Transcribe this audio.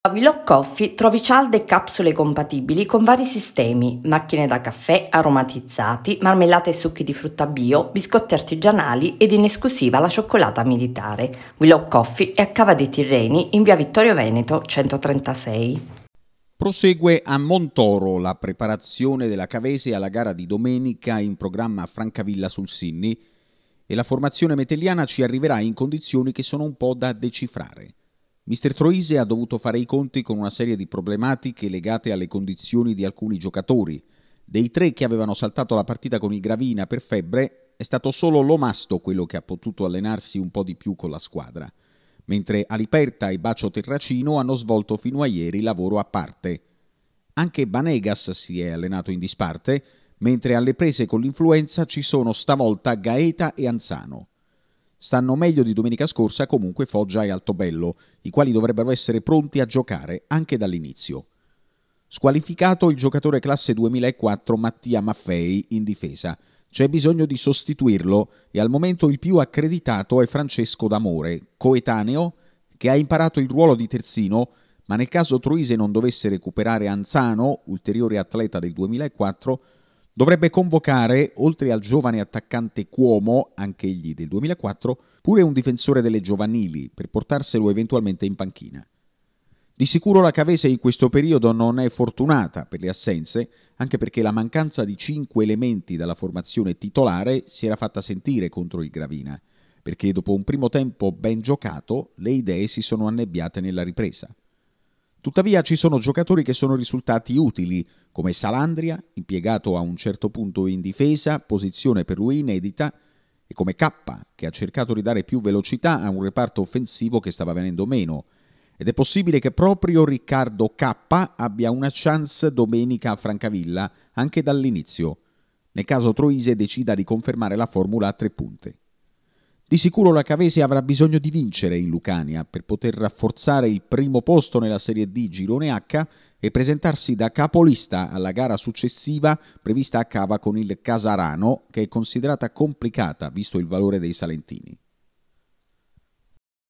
A Willow Coffee trovi cialde e capsule compatibili con vari sistemi, macchine da caffè, aromatizzati, marmellate e succhi di frutta bio, biscotti artigianali ed in esclusiva la cioccolata militare. Willow Coffee è a Cava dei Tirreni in via Vittorio Veneto 136. Prosegue a Montoro la preparazione della Cavese alla gara di domenica in programma Francavilla sul Sinni e la formazione metelliana ci arriverà in condizioni che sono un po' da decifrare. Mister Troise ha dovuto fare i conti con una serie di problematiche legate alle condizioni di alcuni giocatori. Dei tre che avevano saltato la partita con il Gravina per febbre, è stato solo Lomasto quello che ha potuto allenarsi un po' di più con la squadra, mentre Aliperta e Bacio Terracino hanno svolto fino a ieri lavoro a parte. Anche Banegas si è allenato in disparte, mentre alle prese con l'influenza ci sono stavolta Gaeta e Anzano. Stanno meglio di domenica scorsa comunque Foggia e Altobello, i quali dovrebbero essere pronti a giocare anche dall'inizio. Squalificato il giocatore classe 2004 Mattia Maffei in difesa. C'è bisogno di sostituirlo e al momento il più accreditato è Francesco D'Amore, coetaneo, che ha imparato il ruolo di terzino, ma nel caso Troise non dovesse recuperare Anzano, ulteriore atleta del 2004, dovrebbe convocare, oltre al giovane attaccante Cuomo, anche egli del 2004, pure un difensore delle giovanili per portarselo eventualmente in panchina. Di sicuro la Cavese in questo periodo non è fortunata per le assenze, anche perché la mancanza di cinque elementi dalla formazione titolare si era fatta sentire contro il Gravina, perché dopo un primo tempo ben giocato le idee si sono annebbiate nella ripresa. Tuttavia ci sono giocatori che sono risultati utili, come Salandria, impiegato a un certo punto in difesa, posizione per lui inedita, e come K, che ha cercato di dare più velocità a un reparto offensivo che stava venendo meno. Ed è possibile che proprio Riccardo K abbia una chance domenica a Francavilla, anche dall'inizio, nel caso Troise decida di confermare la formula a tre punte. Di sicuro la Cavese avrà bisogno di vincere in Lucania per poter rafforzare il primo posto nella Serie D Girone H e presentarsi da capolista alla gara successiva prevista a Cava con il Casarano, che è considerata complicata visto il valore dei Salentini.